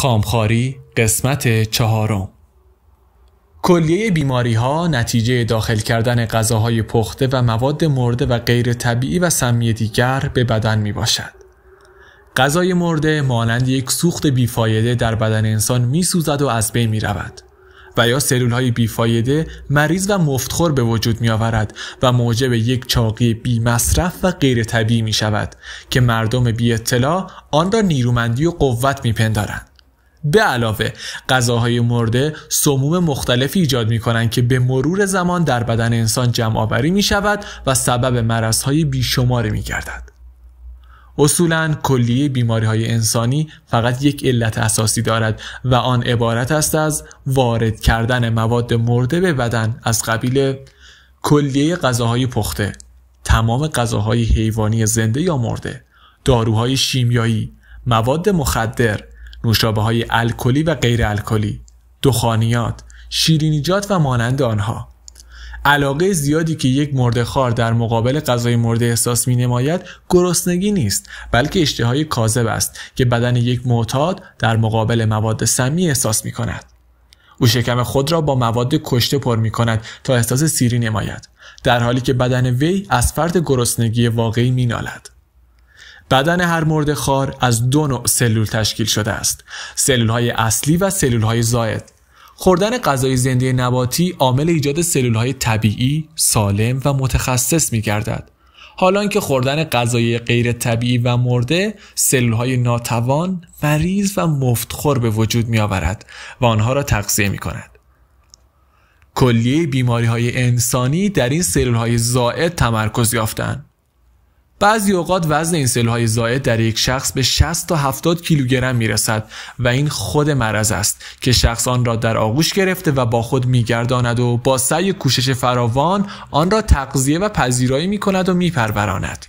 خامخاری قسمت چهارم کلیه بیماری ها نتیجه داخل کردن غذاهای پخته و مواد مرده و غیر طبیعی و سمی دیگر به بدن می باشد. غذای مرده مانند یک سوخت بیفایده در بدن انسان می سوزد و از بین می رود و یا سلول های بیفایده مریض و مفتخور به وجود می آورد و موجب یک چاقی بی مصرف و غیر طبیعی می شود که مردم بی اطلاع آن را نیرومندی و قوت می پندارند. به علاوه غذاهای مرده سموم مختلفی ایجاد می کنند که به مرور زمان در بدن انسان جمع آوری می شود و سبب های بیشماری می گردد. اصولا کلیه بیماری های انسانی فقط یک علت اساسی دارد و آن عبارت است از وارد کردن مواد مرده به بدن از قبیل کلیه غذاهای پخته، تمام غذاهای حیوانی زنده یا مرده، داروهای شیمیایی، مواد مخدر، نوشابه های الکلی و غیر الکلی، دخانیات، شیرینیجات و مانند آنها. علاقه زیادی که یک مرد خار در مقابل غذای مرده احساس می نماید گرسنگی نیست بلکه اشتهای کاذب است که بدن یک معتاد در مقابل مواد سمی احساس می کند. او شکم خود را با مواد کشته پر می کند تا احساس سیری نماید در حالی که بدن وی از فرد گرسنگی واقعی می نالد. بدن هر مرد خار از دو نوع سلول تشکیل شده است سلول های اصلی و سلول های زاید خوردن غذای زنده نباتی عامل ایجاد سلول های طبیعی، سالم و متخصص می گردد. حالان که خوردن غذای غیر طبیعی و مرده سلول های ناتوان، مریض و مفتخور به وجود می آورد و آنها را تغذیه می کند. کلیه بیماری های انسانی در این سلول های زائد تمرکز یافتند. بعضی اوقات وزن این سلهای های زائد در یک شخص به 60 تا 70 کیلوگرم میرسد و این خود مرض است که شخص آن را در آغوش گرفته و با خود میگرداند و با سعی کوشش فراوان آن را تغذیه و پذیرایی می و میپروراند.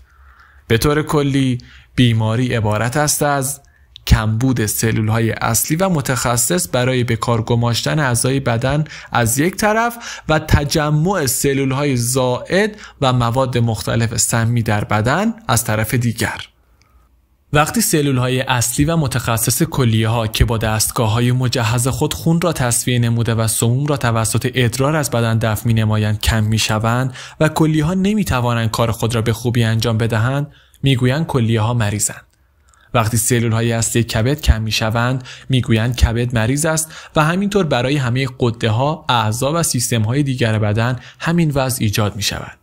به طور کلی بیماری عبارت است از کمبود سلول های اصلی و متخصص برای به کار گماشتن اعضای بدن از یک طرف و تجمع سلول های زائد و مواد مختلف سمی در بدن از طرف دیگر وقتی سلول های اصلی و متخصص کلیه ها که با دستگاه های مجهز خود خون را تصویه نموده و سموم را توسط ادرار از بدن دفع می نمایند کم می شوند و کلیه ها نمی توانند کار خود را به خوبی انجام بدهند میگویند کلیه ها مریضند وقتی سلول های کبد کم میشوند میگویند کبد مریض است و همینطور برای همه قده ها اعضا و سیستم های دیگر بدن همین وضع ایجاد می شود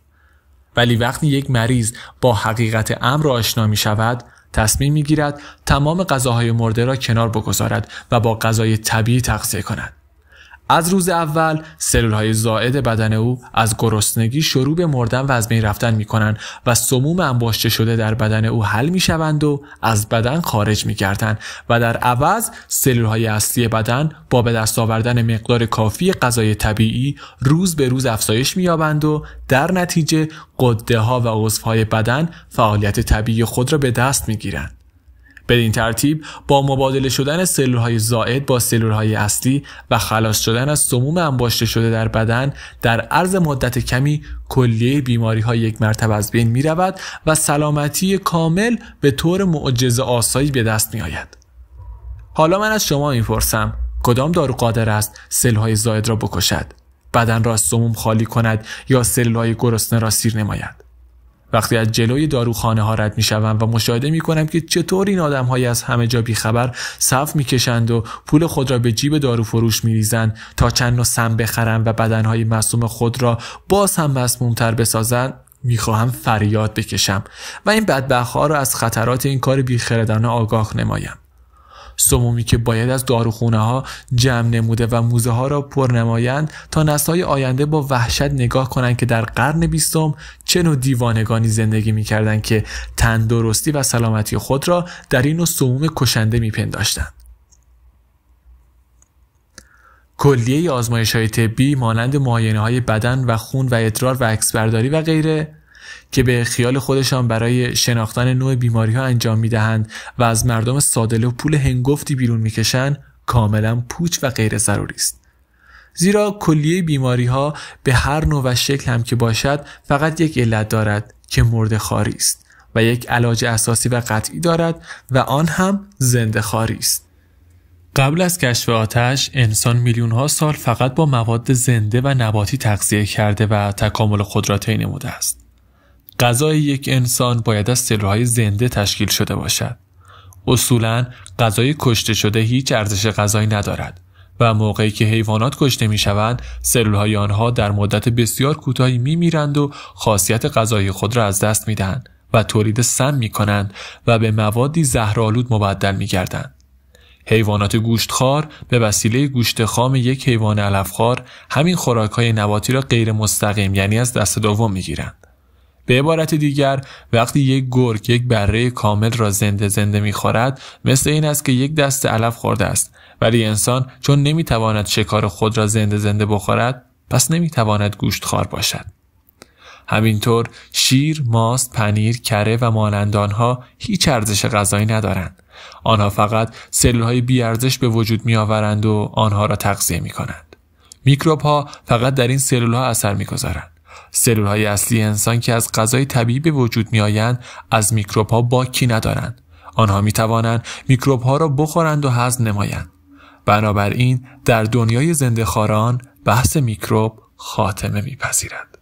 ولی وقتی یک مریض با حقیقت امر آشنا می شود تصمیم می گیرد تمام غذاهای مرده را کنار بگذارد و با غذای طبیعی تغذیه کند از روز اول سلول های زائد بدن او از گرسنگی شروع به مردن و از بین رفتن می کنند و سموم انباشته شده در بدن او حل می شوند و از بدن خارج می گردن و در عوض سلول های اصلی بدن با به دست آوردن مقدار کافی غذای طبیعی روز به روز افزایش می یابند و در نتیجه قده ها و عضوهای بدن فعالیت طبیعی خود را به دست می گیرند. بدین ترتیب با مبادله شدن سلولهای زائد با سلولهای اصلی و خلاص شدن از سموم انباشته شده در بدن در عرض مدت کمی کلیه بیماری های یک مرتبه از بین می رود و سلامتی کامل به طور معجزه آسایی به دست می آید. حالا من از شما میپرسم کدام دارو قادر است سلولهای زائد را بکشد بدن را از سموم خالی کند یا سلولهای گرسنه را سیر نماید وقتی از جلوی داروخانه ها رد می شوم و مشاهده می کنم که چطور این آدم های از همه جا بیخبر صف می کشند و پول خود را به جیب دارو فروش می ریزند تا چند نو سم بخرند و بدن های مصوم خود را باز هم تر بسازند می خواهم فریاد بکشم و این بدبخ ها را از خطرات این کار بیخردانه آگاه نمایم سمومی که باید از داروخونه ها جمع نموده و موزه ها را پر نمایند تا نسلهای آینده با وحشت نگاه کنند که در قرن بیستم چه نوع دیوانگانی زندگی میکردند که تندرستی و سلامتی خود را در این نوع سموم کشنده میپنداشتند کلیه آزمایش های طبی مانند معاینه های بدن و خون و ادرار و عکسبرداری و غیره که به خیال خودشان برای شناختن نوع بیماری ها انجام میدهند و از مردم ساده و پول هنگفتی بیرون میکشند کاملا پوچ و غیر ضروری است زیرا کلیه بیماری ها به هر نوع و شکل هم که باشد فقط یک علت دارد که مرد خاری است و یک علاج اساسی و قطعی دارد و آن هم زنده خاری است قبل از کشف آتش انسان میلیون ها سال فقط با مواد زنده و نباتی تغذیه کرده و تکامل خود را طی نموده است غذای یک انسان باید از سلولهای زنده تشکیل شده باشد. اصولا غذای کشته شده هیچ ارزش غذایی ندارد و موقعی که حیوانات کشته می شوند سلولهای آنها در مدت بسیار کوتاهی می میرند و خاصیت غذایی خود را از دست می دهند و تولید سم می کنند و به موادی زهرآلود مبدل می گردند. حیوانات گوشتخوار به وسیله گوشت خام یک حیوان علفخوار همین خوراک های نباتی را غیر مستقیم یعنی از دست دوم می گیرند. به عبارت دیگر وقتی یک گرگ یک بره کامل را زنده زنده میخورد مثل این است که یک دست علف خورده است ولی انسان چون نمیتواند شکار خود را زنده زنده بخورد پس گوشت خار باشد همینطور شیر، ماست، پنیر، کره و ها هیچ ارزش غذایی ندارند. آنها فقط سلولهای بیارزش به وجود آورند و آنها را تغذیه می کنند. میکروب ها فقط در این سلول ها اثر میگذارند. سلول های اصلی انسان که از غذای طبیعی به وجود می آیند از میکروب ها باکی ندارند. آنها می توانند میکروب ها را بخورند و هضم نمایند. بنابراین در دنیای زنده خاران بحث میکروب خاتمه میپذیرد.